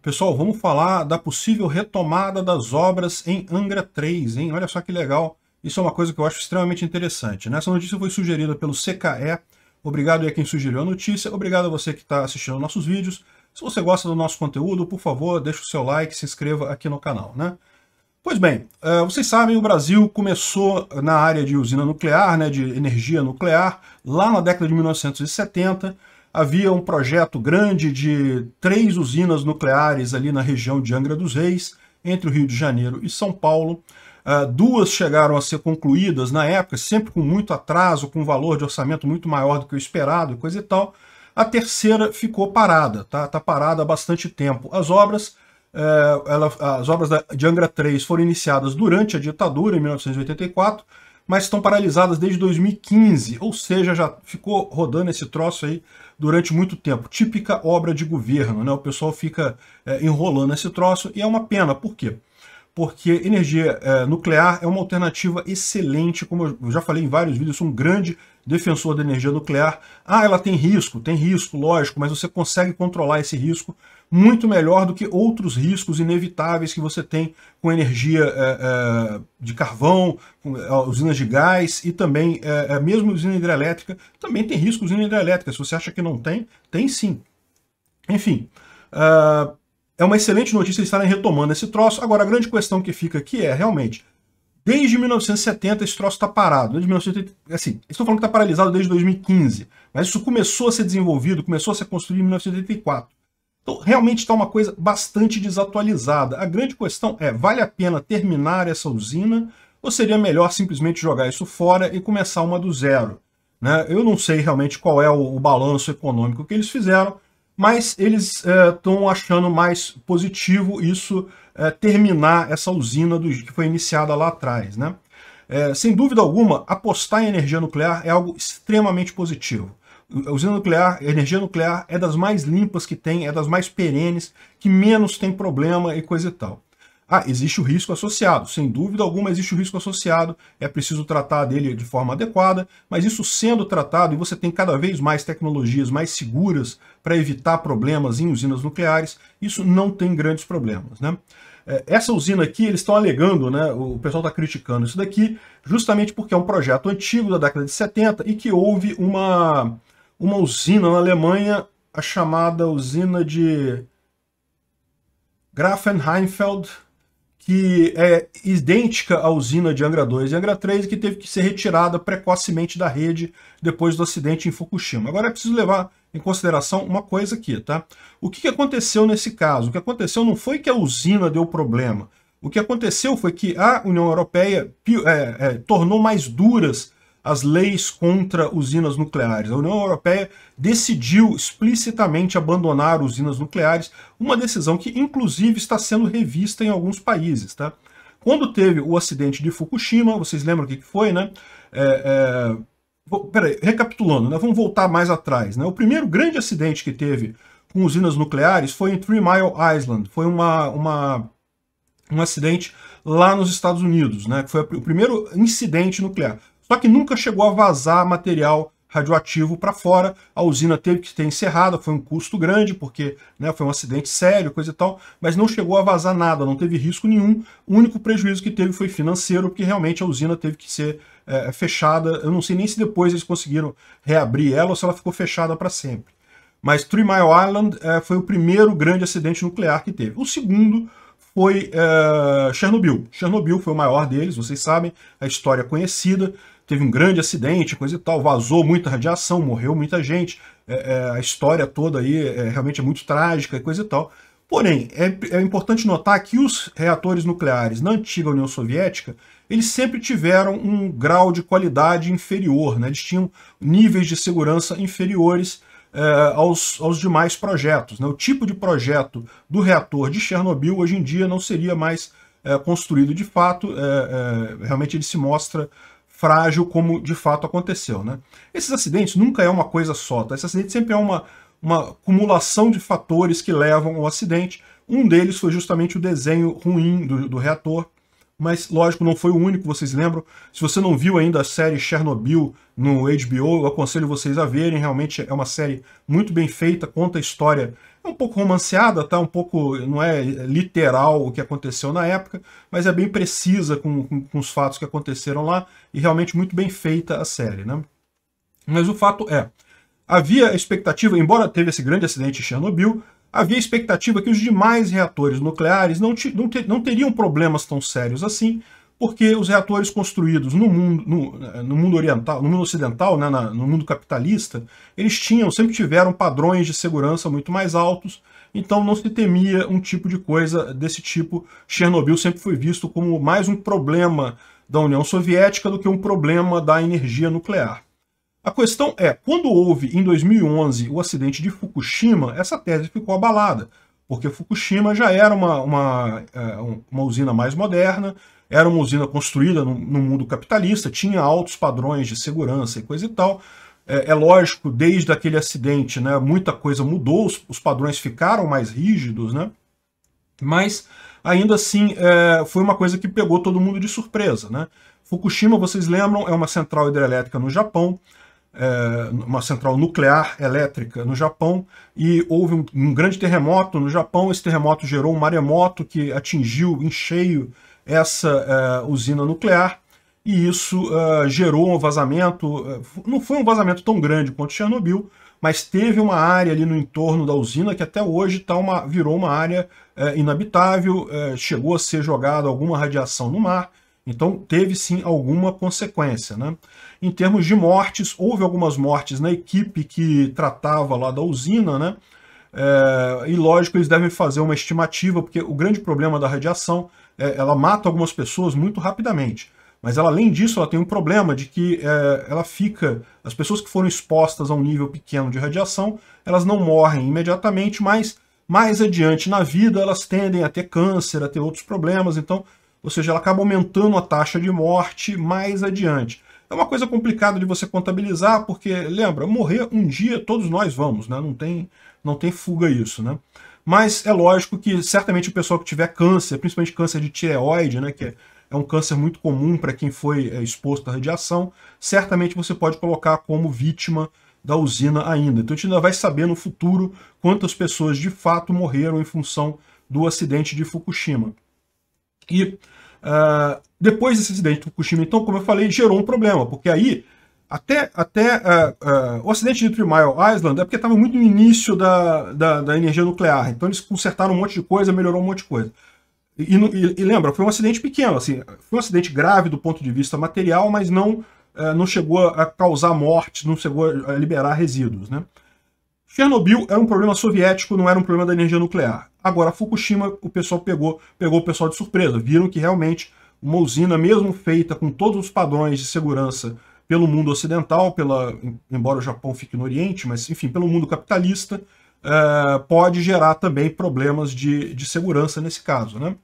Pessoal, vamos falar da possível retomada das obras em Angra 3, hein? Olha só que legal. Isso é uma coisa que eu acho extremamente interessante. Nessa né? Essa notícia foi sugerida pelo CKE. Obrigado a quem sugeriu a notícia. Obrigado a você que está assistindo nossos vídeos. Se você gosta do nosso conteúdo, por favor, deixe o seu like, e se inscreva aqui no canal. Né? Pois bem, eh, vocês sabem, o Brasil começou na área de usina nuclear, né, de energia nuclear, lá na década de 1970, havia um projeto grande de três usinas nucleares ali na região de Angra dos Reis, entre o Rio de Janeiro e São Paulo. Uh, duas chegaram a ser concluídas na época, sempre com muito atraso, com um valor de orçamento muito maior do que o esperado, coisa e tal. A terceira ficou parada, tá, tá parada há bastante tempo. As obras, uh, ela, as obras da, de Angra 3 foram iniciadas durante a ditadura, em 1984, mas estão paralisadas desde 2015, ou seja, já ficou rodando esse troço aí durante muito tempo. Típica obra de governo, né? O pessoal fica é, enrolando esse troço e é uma pena. Por quê? Porque energia é, nuclear é uma alternativa excelente, como eu já falei em vários vídeos, sou um grande defensor da energia nuclear. Ah, ela tem risco, tem risco, lógico, mas você consegue controlar esse risco muito melhor do que outros riscos inevitáveis que você tem com energia é, é, de carvão, com, eh, usinas de gás e também, é, mesmo usina hidrelétrica, também tem risco usina hidrelétrica. Se você acha que não tem, tem sim. Enfim, uh, é uma excelente notícia eles estarem retomando esse troço. Agora, a grande questão que fica aqui é, realmente, desde 1970 esse troço está parado. Desde 1970, assim, estou falando que está paralisado desde 2015, mas isso começou a ser desenvolvido, começou a ser construído em 1984. Então, realmente está uma coisa bastante desatualizada. A grande questão é, vale a pena terminar essa usina ou seria melhor simplesmente jogar isso fora e começar uma do zero? Né? Eu não sei realmente qual é o, o balanço econômico que eles fizeram, mas eles estão é, achando mais positivo isso é, terminar essa usina do, que foi iniciada lá atrás. Né? É, sem dúvida alguma, apostar em energia nuclear é algo extremamente positivo. A usina nuclear, a energia nuclear é das mais limpas que tem, é das mais perenes, que menos tem problema e coisa e tal. Ah, existe o risco associado, sem dúvida alguma existe o risco associado, é preciso tratar dele de forma adequada, mas isso sendo tratado, e você tem cada vez mais tecnologias mais seguras para evitar problemas em usinas nucleares, isso não tem grandes problemas. Né? É, essa usina aqui, eles estão alegando, né, o pessoal está criticando isso daqui, justamente porque é um projeto antigo da década de 70 e que houve uma uma usina na Alemanha, a chamada usina de Grafenheinfeld, que é idêntica à usina de Angra 2 e Angra 3, que teve que ser retirada precocemente da rede depois do acidente em Fukushima. Agora é preciso levar em consideração uma coisa aqui, tá? O que aconteceu nesse caso? O que aconteceu não foi que a usina deu problema. O que aconteceu foi que a União Europeia é, é, tornou mais duras as leis contra usinas nucleares. A União Europeia decidiu explicitamente abandonar usinas nucleares, uma decisão que inclusive está sendo revista em alguns países. Tá? Quando teve o acidente de Fukushima, vocês lembram o que foi, né? É, é... Peraí, recapitulando, né? vamos voltar mais atrás. Né? O primeiro grande acidente que teve com usinas nucleares foi em Three Mile Island. Foi uma, uma, um acidente lá nos Estados Unidos, né? Que foi o primeiro incidente nuclear. Só que nunca chegou a vazar material radioativo para fora. A usina teve que ter encerrada, foi um custo grande, porque né, foi um acidente sério, coisa e tal, mas não chegou a vazar nada, não teve risco nenhum. O único prejuízo que teve foi financeiro, porque realmente a usina teve que ser é, é fechada. Eu não sei nem se depois eles conseguiram reabrir ela ou se ela ficou fechada para sempre. Mas Three Mile Island é, foi o primeiro grande acidente nuclear que teve. O segundo foi é, Chernobyl. Chernobyl foi o maior deles, vocês sabem, a história é conhecida teve um grande acidente, coisa e tal, vazou muita radiação, morreu muita gente, é, é, a história toda aí é, realmente é muito trágica, coisa e tal. Porém, é, é, importante notar que os reatores nucleares na antiga União Soviética, eles sempre tiveram um grau de qualidade inferior, né? eles tinham níveis de segurança inferiores é, aos, aos demais projetos. Né? O tipo de projeto do reator de Chernobyl hoje em dia não seria mais é, construído de fato, realmente ele se mostra frágil como de fato aconteceu. Né? Esses acidentes nunca é uma coisa só, tá? esse acidente sempre é uma, uma acumulação de fatores que levam ao acidente. Um deles foi justamente o desenho ruim do, do reator, mas lógico, não foi o único, vocês lembram? Se você não viu ainda a série Chernobyl no HBO, eu aconselho vocês a verem, realmente é uma série muito bem feita, conta a história um pouco romanceada, tá? Um pouco, não é literal o que aconteceu na época, mas é bem precisa com, com, com, os fatos que aconteceram lá e realmente muito bem feita a série, né? Mas o fato é, havia expectativa, embora teve esse grande acidente em Chernobyl, havia expectativa que os demais reatores nucleares não, não, não teriam problemas tão sérios assim, porque os reatores construídos no mundo, no, eh, no mundo oriental, no mundo ocidental, né, na, no mundo capitalista, eles tinham, sempre tiveram padrões de segurança muito mais altos, então não se temia um tipo de coisa desse tipo. Chernobyl sempre foi visto como mais um problema da União Soviética do que um problema da energia nuclear. A questão é, quando houve em 2011 o acidente de Fukushima, essa tese ficou abalada, porque Fukushima já era uma, uma, eh, uma usina mais moderna, era uma usina construída no, no mundo capitalista, tinha altos padrões de segurança e coisa e tal. É, é lógico, desde aquele acidente, né, muita coisa mudou, os, os padrões ficaram mais rígidos, né? Mas ainda assim é, foi uma coisa que pegou todo mundo de surpresa. Né? Fukushima, vocês lembram, é uma central hidrelétrica no Japão, é, uma central nuclear elétrica no Japão, e houve um, um, grande terremoto no Japão. Esse terremoto gerou um maremoto que atingiu em cheio essa uh, usina nuclear e isso uh, gerou um vazamento, uh, não foi um vazamento tão grande quanto Chernobyl, mas teve uma área ali no entorno da usina que até hoje tá uma, virou uma área inabitável, chegou a ser jogada alguma radiação no mar, então teve sim alguma consequência. Né? Em termos de mortes, houve algumas mortes na equipe que tratava lá da usina, né? É, e lógico, eles devem fazer uma estimativa, porque o grande problema da radiação é, ela mata algumas pessoas muito rapidamente. Mas ela, além disso, ela tem um problema de que é, ela fica. As pessoas que foram expostas a um nível pequeno de radiação, elas não morrem imediatamente, mas mais adiante na vida elas tendem a ter câncer, a ter outros problemas. Então, ou seja, ela acaba aumentando a taxa de morte mais adiante. É uma coisa complicada de você contabilizar, porque lembra, morrer um dia todos nós vamos, né? Não tem, não tem fuga isso, né? Mas é lógico que certamente o pessoal que tiver câncer, principalmente câncer de tireoide, né, que é, é um câncer muito comum para quem foi é, exposto à radiação, certamente você pode colocar como vítima da usina ainda. Então a gente ainda vai saber no futuro quantas pessoas de fato morreram em função do acidente de Fukushima. E uh, depois desse acidente de Fukushima, então, como eu falei, gerou um problema, porque aí até, até uh, uh, o acidente de Three Mile Island é porque estava muito no início da, da, da, energia nuclear. Então eles consertaram um monte de coisa, melhorou um monte de coisa. E, e, e, lembra, foi um acidente pequeno, assim, foi um acidente grave do ponto de vista material, mas não, uh, não chegou a causar mortes, não chegou a liberar resíduos. Né? Chernobyl era um problema soviético, não era um problema da energia nuclear. Agora, Fukushima, o pessoal pegou, pegou o pessoal de surpresa. Viram que realmente uma usina, mesmo feita com todos os padrões de segurança pelo mundo ocidental, pela, embora o Japão fique no Oriente, mas enfim, pelo mundo capitalista, é, pode gerar também problemas de, de segurança nesse caso. Né?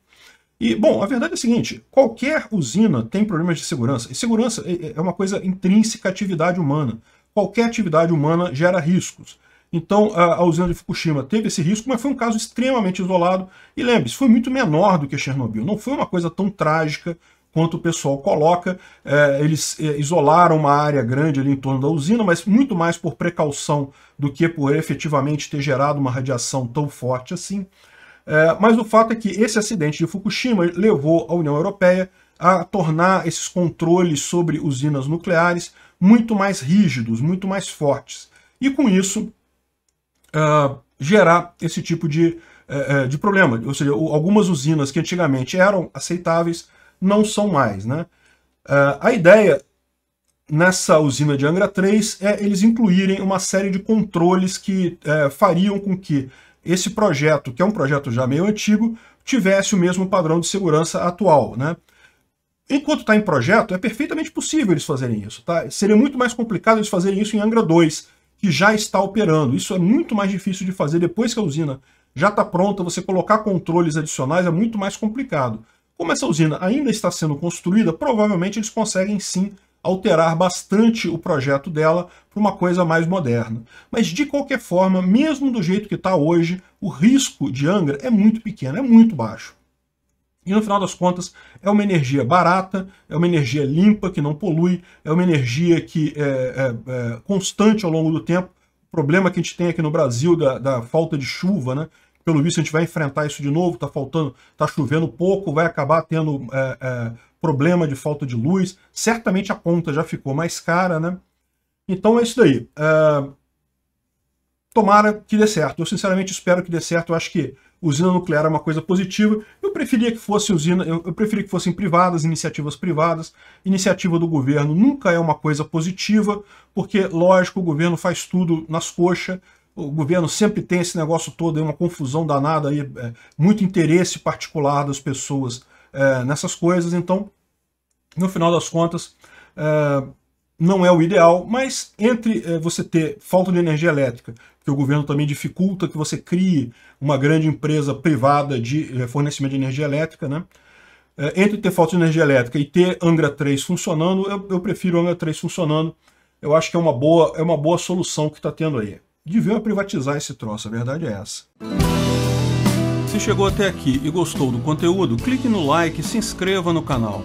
E, bom, a verdade é a seguinte, qualquer usina tem problemas de segurança, e segurança é, é uma coisa intrínseca à atividade humana. Qualquer atividade humana gera riscos. Então, a, a usina de Fukushima teve esse risco, mas foi um caso extremamente isolado. E lembre-se, foi muito menor do que Chernobyl. Não foi uma coisa tão trágica quanto o pessoal coloca. É, eles é, isolaram uma área grande ali em torno da usina, mas muito mais por precaução do que por efetivamente ter gerado uma radiação tão forte assim. É, mas o fato é que esse acidente de Fukushima levou a União Europeia a tornar esses controles sobre usinas nucleares muito mais rígidos, muito mais fortes. E com isso, uh, gerar esse tipo de, uh, de problema. Ou seja, algumas usinas que antigamente eram aceitáveis não são mais. Né? Uh, a ideia nessa usina de Angra 3 é eles incluírem uma série de controles que eh, fariam com que esse projeto, que é um projeto já meio antigo, tivesse o mesmo padrão de segurança atual. Né? Enquanto está em projeto, é perfeitamente possível eles fazerem isso. Tá? Seria muito mais complicado eles fazerem isso em Angra 2, que já está operando. Isso é muito mais difícil de fazer depois que a usina já está pronta, você colocar controles adicionais é muito mais complicado. Como essa usina ainda está sendo construída, provavelmente eles conseguem sim alterar bastante o projeto dela para uma coisa mais moderna. Mas de qualquer forma, mesmo do jeito que está hoje, o risco de Angra é muito pequeno, é muito baixo. E no final das contas, é uma energia barata, é uma energia limpa, que não polui, é uma energia que é, é, é constante ao longo do tempo. O problema que a gente tem aqui no Brasil da, da falta de chuva, né? Pelo visto, a gente vai enfrentar isso de novo, está faltando, está chovendo pouco, vai acabar tendo é, é, problema de falta de luz. Certamente a conta já ficou mais cara, né? Então é isso daí. É... Tomara que dê certo. Eu sinceramente espero que dê certo. Eu acho que usina nuclear é uma coisa positiva. Eu preferia que fosse usina, eu, eu preferia que fossem privadas, iniciativas privadas. Iniciativa do governo nunca é uma coisa positiva, porque lógico, o governo faz tudo nas coxas, o governo sempre tem esse negócio todo, é uma confusão danada, aí, é, muito interesse particular das pessoas é, nessas coisas. Então, no final das contas, é, não é o ideal, mas entre é, você ter falta de energia elétrica, que o governo também dificulta que você crie uma grande empresa privada de é, fornecimento de energia elétrica, né? É, entre ter falta de energia elétrica e ter Angra 3 funcionando, eu, eu prefiro Angra 3 funcionando. Eu acho que é uma boa, é uma boa solução que está tendo aí. Devia privatizar esse troço, a verdade é essa. Se chegou até aqui e gostou do conteúdo, clique no like e se inscreva no canal.